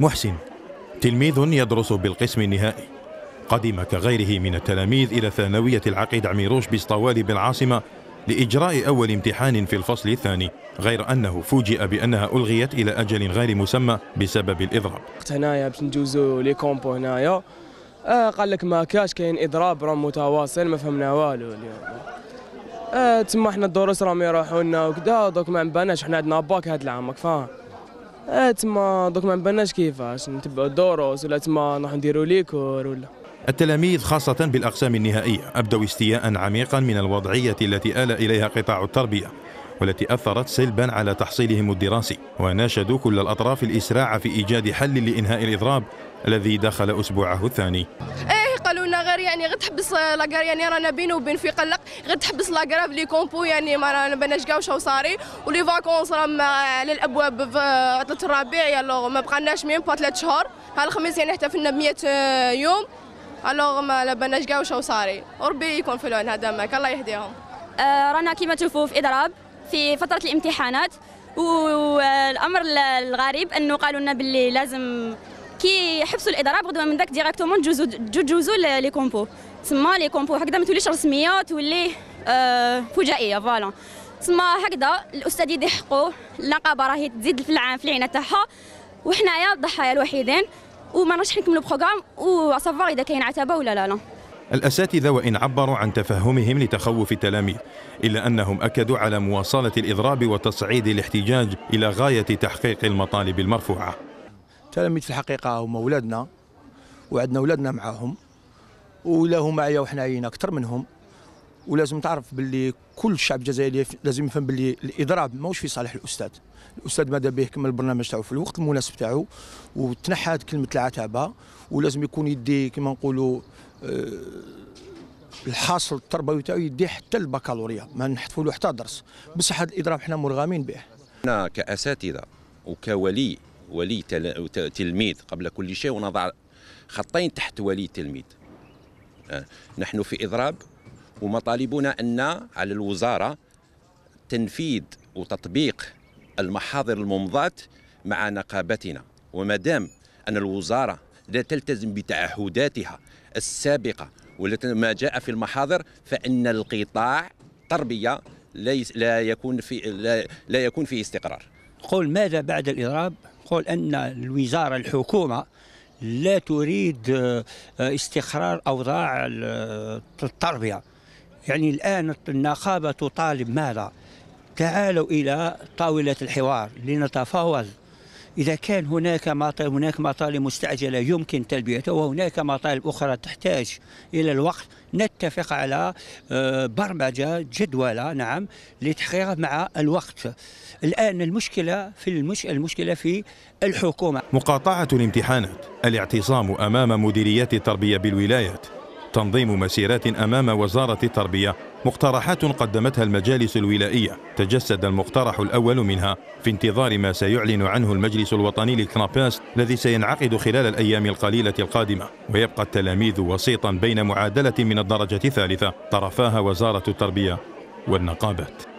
محسن تلميذ يدرس بالقسم النهائي قدم كغيره من التلاميذ إلى ثانوية العقيد عميروش بسطوال بالعاصمة لإجراء أول امتحان في الفصل الثاني غير أنه فوجئ بأنها ألغيت إلى أجل غير مسمى بسبب الإضراب هنايا باش ندوزو لي كومبو هنايا آه قال لك ما كاش كاين إضراب راه متواصل ما فهمنا والو اليوم آه تما حنا الدروس راهم يروحوا لنا وكذا دوك ما نباناش حنا عندنا باك هاد العام فاهم اه تما دوك ما نبناش كيفاش نتبعوا الدروس ولا تما نروح نديروا ليكور ولا التلاميذ خاصة بالأقسام النهائية أبدوا استياء عميقا من الوضعية التي آل إليها قطاع التربية والتي أثرت سلبا على تحصيلهم الدراسي وناشدوا كل الأطراف الإسراع في إيجاد حل لإنهاء الإضراب الذي دخل أسبوعه الثاني إيه، ولا غير يعني غير تحبس لاكار يعني رانا بين وبين في قلق غير تحبس لاكراف لي كومبو يعني ما رانا بناش كاع واش صاري ولي فاكونس راهم على آه، الابواب في آه، عطله الربيع يلوغ ما بقالناش ميم با ثلاث شهور الخميس يعني احتفلنا ب 100 آه، يوم الوغ ما لبناش كاع واش صاري وربي يكون في العون هذا ماك الله يهديهم آه رانا كيما تشوفوا في اضراب في فتره الامتحانات والامر الغريب انه قالوا لنا باللي لازم كي يحبسوا الاضراب غدوه من داك ديريكتومون تجوزوا تجوزوا لي كومبو تما لي كومبو هكذا ما توليش رسميه تولي آه فجائيه فوالا تما هكذا الاستاذ يدي حقه النقابه راهي تزيد في العام في العينه تاعها وحنايا الضحايا الوحيدين وما راش نكملوا بروغرام وصفر اذا كاين عتبه ولا لا لا الأساتذة وإن عبروا عن تفهمهم لتخوف التلاميذ إلا أنهم أكدوا على مواصلة الإضراب وتصعيد الاحتجاج إلى غاية تحقيق المطالب المرفوعة تلاميذ في الحقيقه هما ولادنا وعندنا ولادنا معاهم ولا هما معايا وحنا عينا اكثر منهم ولازم تعرف باللي كل الشعب الجزائري لازم يفهم باللي الاضراب ماهوش في صالح الاستاذ الاستاذ ماذا به كمل البرنامج تاعو في الوقت المناسب تاعو وتنحى هذه كلمه العتابه ولازم يكون يدي كما نقولوا أه الحاصل التربوي تاعو يدي حتى البكالوريا ما نحتفوا له حتى درس بصح هذا الاضراب حنا مرغمين به انا كاساتذه وكولي ولي تلميذ قبل كل شيء ونضع خطين تحت ولي تلميذ آه، نحن في إضراب ومطالبنا أن على الوزارة تنفيذ وتطبيق المحاضر الممضات مع نقابتنا وما دام أن الوزارة لا تلتزم بتعهداتها السابقة ما جاء في المحاضر فإن القطاع تربية لا يكون في لا يكون فيه استقرار قول ماذا بعد الإضراب نقول أن الوزارة الحكومة لا تريد آه، آه، استقرار أوضاع آه، التربية يعني الآن النقابة تطالب ماذا؟ تعالوا إلى طاولة الحوار لنتفاوض إذا كان هناك مطالب هناك مطالب مستعجلة يمكن تلبيتها وهناك مطالب أخرى تحتاج إلى الوقت نتفق على آه، برمجة جدولة نعم لتحقيقها مع الوقت الآن المشكلة في المش... المشكلة في الحكومة مقاطعة الامتحانات الاعتصام أمام مديريات التربية بالولايات تنظيم مسيرات أمام وزارة التربية مقترحات قدمتها المجالس الولائية تجسد المقترح الأول منها في انتظار ما سيعلن عنه المجلس الوطني للكناباس الذي سينعقد خلال الأيام القليلة القادمة ويبقى التلاميذ وسيطا بين معادلة من الدرجة الثالثة طرفاها وزارة التربية والنقابات